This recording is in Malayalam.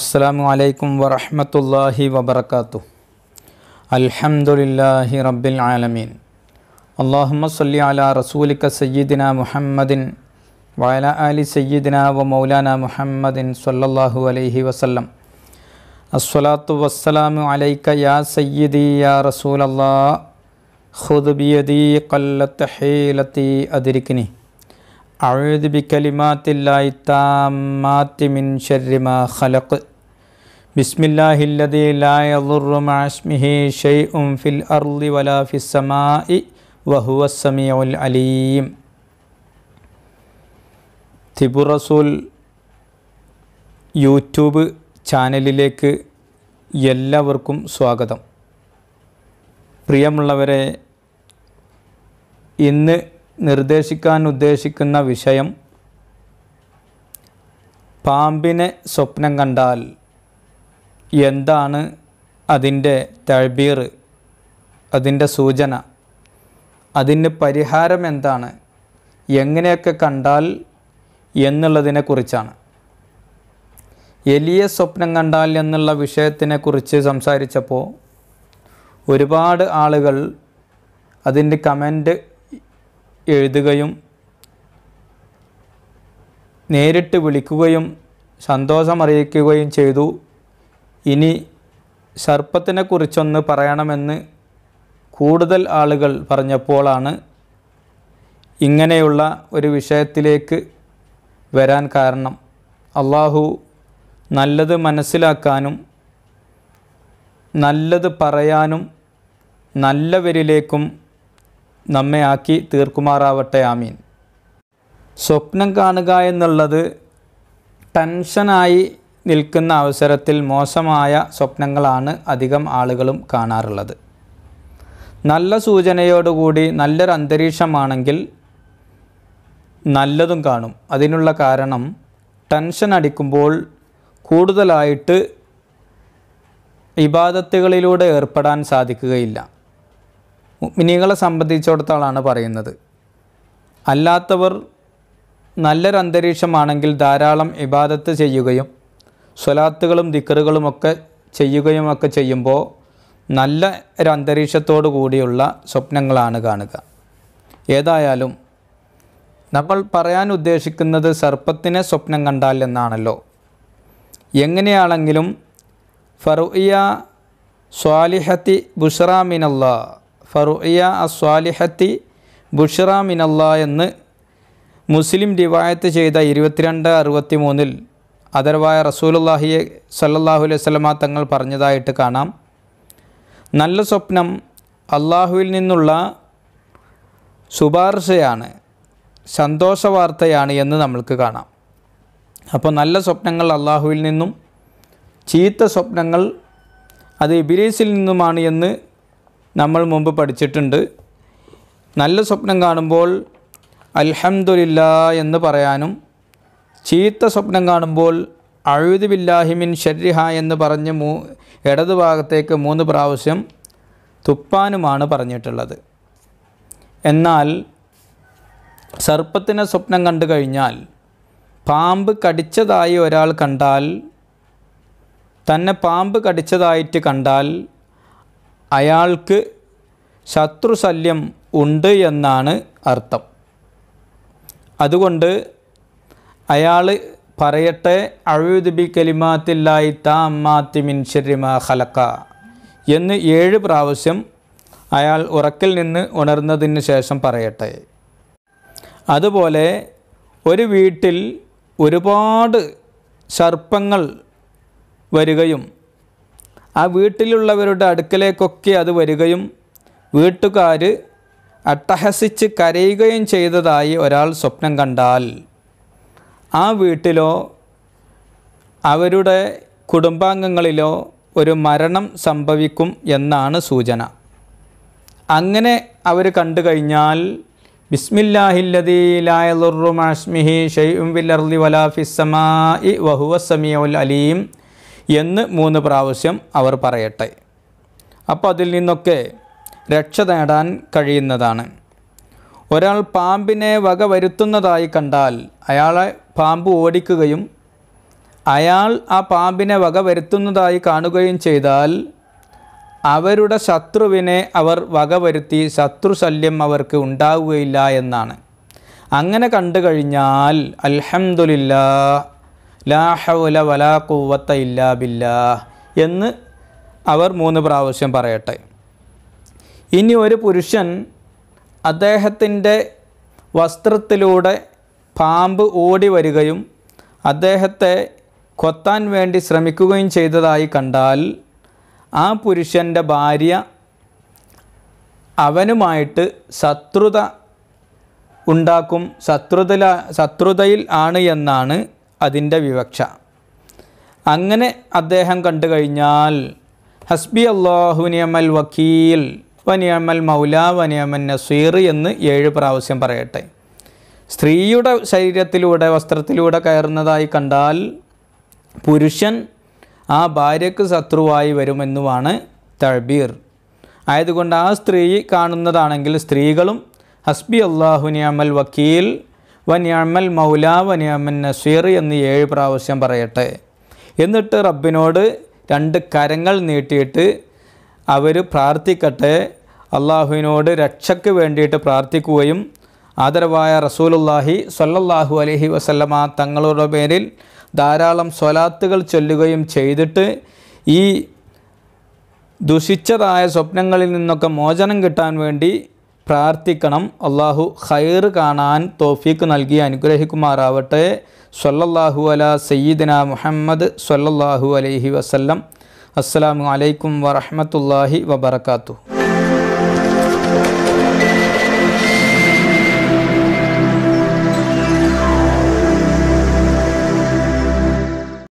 السلام عليكم ورحمة الله وبركاته الحمد لله رب العالمين اللهم صل على رسولك سيدنا محمد وعلى آل سيدنا ومولانا محمد صلى الله عليه وسلم الصلاة والسلام عليك يا سيدي يا رسول الله خذ بيدي قلت حيلتي أدركني أعوذ بكلمات الله التامات من شر ما خلق بسم الله الذي لا يضر مع اسمه شيء في الأرض ولا في السماء وهو السميع العليم തിബു റസൂൽ യൂട്യൂബ് ചാനലിലേക്ക് എല്ലാവർക്കും സ്വാഗതം പ്രിയമുള്ളവരെ ഇന്ന് നിർദ്ദേശിക്കാൻ ഉദ്ദേശിക്കുന്ന വിഷയം പാമ്പിനെ സ്വപ്നം കണ്ടാൽ എന്താണ് അതിൻ്റെ തഴ്ബീർ അതിൻ്റെ സൂചന അതിന് പരിഹാരം എന്താണ് എങ്ങനെയൊക്കെ കണ്ടാൽ എന്നുള്ളതിനെക്കുറിച്ചാണ് എലിയെ സ്വപ്നം കണ്ടാൽ എന്നുള്ള വിഷയത്തിനെക്കുറിച്ച് സംസാരിച്ചപ്പോൾ ഒരുപാട് ആളുകൾ അതിൻ്റെ കമൻറ്റ് എഴുതുകയും നേരിട്ട് വിളിക്കുകയും സന്തോഷമറിയിക്കുകയും ചെയ്തു ഇനി കുറിച്ചൊന്ന് പറയണമെന്ന് കൂടുതൽ ആളുകൾ പറഞ്ഞപ്പോഴാണ് ഇങ്ങനെയുള്ള ഒരു വിഷയത്തിലേക്ക് വരാൻ കാരണം അള്ളാഹു നല്ലത് മനസ്സിലാക്കാനും നല്ലത് പറയാനും നല്ലവരിലേക്കും നമ്മെ ആക്കി തീർക്കുമാറാവട്ടെ ആമീൻ സ്വപ്നം കാണുക എന്നുള്ളത് ടെൻഷനായി നിൽക്കുന്ന അവസരത്തിൽ മോശമായ സ്വപ്നങ്ങളാണ് അധികം ആളുകളും കാണാറുള്ളത് നല്ല സൂചനയോടുകൂടി നല്ലൊരു അന്തരീക്ഷമാണെങ്കിൽ നല്ലതും കാണും അതിനുള്ള കാരണം ടെൻഷൻ അടിക്കുമ്പോൾ കൂടുതലായിട്ട് ഇബാദത്തുകളിലൂടെ ഏർപ്പെടാൻ സാധിക്കുകയില്ല മിനികളെ സംബന്ധിച്ചിടത്തോളാണ് പറയുന്നത് അല്ലാത്തവർ നല്ലൊരന്തരീക്ഷമാണെങ്കിൽ ധാരാളം ഇബാദത്ത് ചെയ്യുകയും സ്വലാത്തുകളും ദിക്കറുകളുമൊക്കെ ഒക്കെ ചെയ്യുകയും ഒക്കെ ചെയ്യുമ്പോൾ നല്ല ഒരു അന്തരീക്ഷത്തോടു കൂടിയുള്ള സ്വപ്നങ്ങളാണ് കാണുക ഏതായാലും നമ്മൾ പറയാൻ ഉദ്ദേശിക്കുന്നത് സർപ്പത്തിനെ സ്വപ്നം കണ്ടാൽ എന്നാണല്ലോ എങ്ങനെയാണെങ്കിലും ഫറുഇയ സ്വാലിഹത്തി ബുഷറ മിനല്ല അ സ്വാലിഹത്തി ബുഷറ മിനല്ല എന്ന് മുസ്ലിം റിവായത്ത് ചെയ്ത ഇരുപത്തിരണ്ട് അറുപത്തി മൂന്നിൽ അതർവായ റസൂലുല്ലാഹിയെ സല്ലാഹു അലൈഹി സ്വലമ തങ്ങൾ പറഞ്ഞതായിട്ട് കാണാം നല്ല സ്വപ്നം അള്ളാഹുവിൽ നിന്നുള്ള ശുപാർശയാണ് സന്തോഷ വാർത്തയാണ് എന്ന് നമ്മൾക്ക് കാണാം അപ്പോൾ നല്ല സ്വപ്നങ്ങൾ അള്ളാഹുവിൽ നിന്നും ചീത്ത സ്വപ്നങ്ങൾ അത് ഇബിലീസിൽ നിന്നുമാണ് എന്ന് നമ്മൾ മുമ്പ് പഠിച്ചിട്ടുണ്ട് നല്ല സ്വപ്നം കാണുമ്പോൾ അൽഹംദുലില്ലാ എന്ന് പറയാനും ചീത്ത സ്വപ്നം കാണുമ്പോൾ അഴുതു ബില്ലാഹിമിൻ ഷരിഹ എന്ന് പറഞ്ഞ് മൂ ഇടതു ഭാഗത്തേക്ക് മൂന്ന് പ്രാവശ്യം തുപ്പാനുമാണ് പറഞ്ഞിട്ടുള്ളത് എന്നാൽ സർപ്പത്തിനെ സ്വപ്നം കണ്ടു കഴിഞ്ഞാൽ പാമ്പ് കടിച്ചതായി ഒരാൾ കണ്ടാൽ തന്നെ പാമ്പ് കടിച്ചതായിട്ട് കണ്ടാൽ അയാൾക്ക് ശത്രുശല്യം ഉണ്ട് എന്നാണ് അർത്ഥം അതുകൊണ്ട് അയാൾ പറയട്ടെ അഴുദുബി കലിമാത്തില്ലായി താമാത്തിമിൻ ശരിമാ ഹലക്ക എന്ന് ഏഴ് പ്രാവശ്യം അയാൾ ഉറക്കിൽ നിന്ന് ഉണർന്നതിന് ശേഷം പറയട്ടെ അതുപോലെ ഒരു വീട്ടിൽ ഒരുപാട് സർപ്പങ്ങൾ വരികയും ആ വീട്ടിലുള്ളവരുടെ അടുക്കലേക്കൊക്കെ അത് വരികയും വീട്ടുകാർ അട്ടഹസിച്ച് കരയുകയും ചെയ്തതായി ഒരാൾ സ്വപ്നം കണ്ടാൽ ആ വീട്ടിലോ അവരുടെ കുടുംബാംഗങ്ങളിലോ ഒരു മരണം സംഭവിക്കും എന്നാണ് സൂചന അങ്ങനെ അവർ കണ്ടു കഴിഞ്ഞാൽ ബിസ്മില്ലാഹില്ലദീലായുറുമാഷ്മിഹി ഷെയ്ഉം വില്ലർലി വലാഫിസമാ ഇ വഹുവസമിയുൽ അലീം എന്ന് മൂന്ന് പ്രാവശ്യം അവർ പറയട്ടെ അപ്പോൾ അതിൽ നിന്നൊക്കെ രക്ഷ നേടാൻ കഴിയുന്നതാണ് ഒരാൾ പാമ്പിനെ വക വരുത്തുന്നതായി കണ്ടാൽ അയാളെ പാമ്പ് ഓടിക്കുകയും അയാൾ ആ പാമ്പിനെ വക വരുത്തുന്നതായി കാണുകയും ചെയ്താൽ അവരുടെ ശത്രുവിനെ അവർ വരുത്തി ശത്രുശല്യം അവർക്ക് ഉണ്ടാവുകയില്ല എന്നാണ് അങ്ങനെ കണ്ടു കഴിഞ്ഞാൽ അൽഹമുല്ല ലാഹൗല വലാ കൂവത്ത ഇല്ലാ ബില്ലാ എന്ന് അവർ മൂന്ന് പ്രാവശ്യം പറയട്ടെ ഇനി ഒരു പുരുഷൻ അദ്ദേഹത്തിൻ്റെ വസ്ത്രത്തിലൂടെ പാമ്പ് ഓടി വരികയും അദ്ദേഹത്തെ കൊത്താൻ വേണ്ടി ശ്രമിക്കുകയും ചെയ്തതായി കണ്ടാൽ ആ പുരുഷൻ്റെ ഭാര്യ അവനുമായിട്ട് ശത്രുത ഉണ്ടാക്കും ശത്രുത ശത്രുതയിൽ ആണ് എന്നാണ് അതിൻ്റെ വിവക്ഷ അങ്ങനെ അദ്ദേഹം കണ്ടു കഴിഞ്ഞാൽ ഹസ്ബി അള്ളാഹുനിയമൽ വക്കീൽ വനിയമൽ മൗല വനിയമൻ നസീർ എന്ന് ഏഴ് പ്രാവശ്യം പറയട്ടെ സ്ത്രീയുടെ ശരീരത്തിലൂടെ വസ്ത്രത്തിലൂടെ കയറുന്നതായി കണ്ടാൽ പുരുഷൻ ആ ഭാര്യയ്ക്ക് ശത്രുവായി വരുമെന്നുമാണ് തഴബീർ ആയതുകൊണ്ട് ആ സ്ത്രീ കാണുന്നതാണെങ്കിൽ സ്ത്രീകളും ഹസ്ബി അള്ളാഹു നിയമൽ വക്കീൽ വനിയമൽ മൗല വനിയമൻ നസീർ എന്ന് ഏഴ് പ്രാവശ്യം പറയട്ടെ എന്നിട്ട് റബ്ബിനോട് രണ്ട് കരങ്ങൾ നീട്ടിയിട്ട് അവർ പ്രാർത്ഥിക്കട്ടെ അള്ളാഹുവിനോട് രക്ഷയ്ക്ക് വേണ്ടിയിട്ട് പ്രാർത്ഥിക്കുകയും ആദരവായ റസൂലുല്ലാഹി സ്വല്ലല്ലാഹു അലഹി വസല്ലമ തങ്ങളുടെ പേരിൽ ധാരാളം സ്വലാത്തുകൾ ചൊല്ലുകയും ചെയ്തിട്ട് ഈ ദുഷിച്ചതായ സ്വപ്നങ്ങളിൽ നിന്നൊക്കെ മോചനം കിട്ടാൻ വേണ്ടി പ്രാർത്ഥിക്കണം അള്ളാഹു ഖൈർ കാണാൻ തോഫീക്ക് നൽകി അനുഗ്രഹിക്കുമാറാവട്ടെ സ്വല്ലല്ലാഹു അല സയ്യിദിന മുഹമ്മദ് സ്വല്ലല്ലാഹു അലൈഹി വസല്ലം അസ്സാം വലൈക്കും വറഹ്മത്തുള്ളാഹി വബർക്കാത്തു